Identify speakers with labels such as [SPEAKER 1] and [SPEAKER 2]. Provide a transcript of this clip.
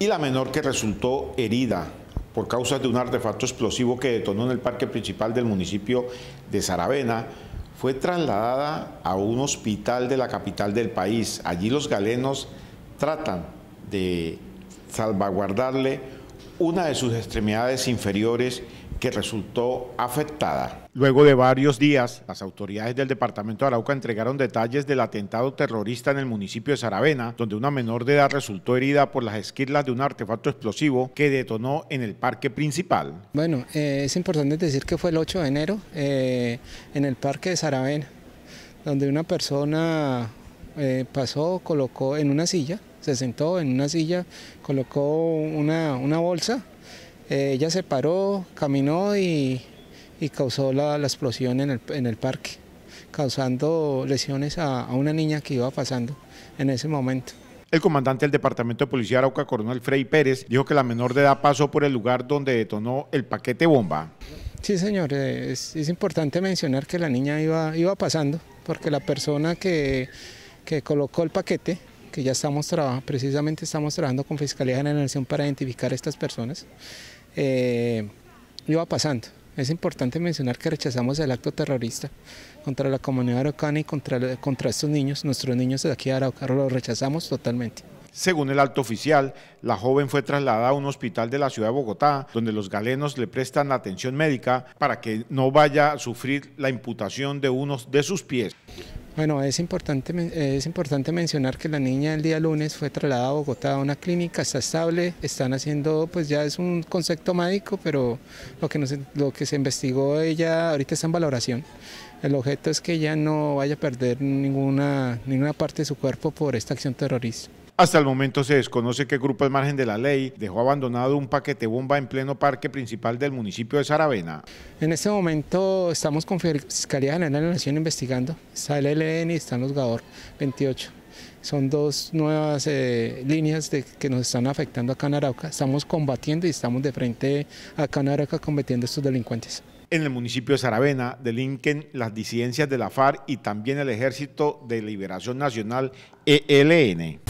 [SPEAKER 1] y la menor que resultó herida por causa de un artefacto explosivo que detonó en el parque principal del municipio de Saravena, fue trasladada a un hospital de la capital del país. Allí los galenos tratan de salvaguardarle una de sus extremidades inferiores que resultó afectada. Luego de varios días, las autoridades del departamento de Arauca entregaron detalles del atentado terrorista en el municipio de Saravena, donde una menor de edad resultó herida por las esquirlas de un artefacto explosivo que detonó en el parque principal.
[SPEAKER 2] Bueno, eh, es importante decir que fue el 8 de enero eh, en el parque de Saravena, donde una persona eh, pasó, colocó en una silla, se sentó en una silla, colocó una, una bolsa eh, ella se paró, caminó y, y causó la, explosión en el, parque, causando lesiones a, una niña que iba pasando en ese momento. El
[SPEAKER 1] comandante del Departamento de Policía de Arauca, coronel Frey Pérez, dijo que la menor de edad pasó por el lugar donde detonó el paquete bomba.
[SPEAKER 2] Sí, señor, eh, es, importante mencionar que la niña iba, iba pasando, porque la persona que, que colocó el paquete, que ya estamos trabajando, precisamente estamos trabajando con Fiscalía General de Nación para identificar a estas personas, eh, va pasando. Es importante mencionar que rechazamos el acto terrorista contra la comunidad araucana y contra, contra estos niños, nuestros niños de aquí de Arauca, lo rechazamos totalmente.
[SPEAKER 1] Según el alto oficial, la joven fue trasladada a un hospital de la ciudad de Bogotá, donde los galenos le prestan la atención médica para que no vaya a sufrir la imputación de uno de sus pies.
[SPEAKER 2] Bueno, es importante, es importante mencionar que la niña el día lunes fue trasladada a Bogotá a una clínica, está estable, están haciendo, pues ya es un concepto médico, pero lo que, lo que se investigó ella ahorita está en valoración. El objeto es que ella no vaya a perder ninguna, ninguna parte de su cuerpo
[SPEAKER 1] por esta acción terrorista. Hasta el momento se desconoce qué grupo al margen de la ley dejó abandonado un paquete bomba en pleno parque principal del municipio de Saravena.
[SPEAKER 2] En este momento estamos con Fiscalía General de la Nación investigando. Está el ELN y está los GAOR 28. Son dos nuevas eh, líneas que nos están afectando acá en Arauca. Estamos combatiendo y estamos de frente acá en Arauca combatiendo estos delincuentes.
[SPEAKER 1] En el municipio de Saravena delinquen las disidencias de la FARC y también el Ejército de Liberación Nacional, ELN.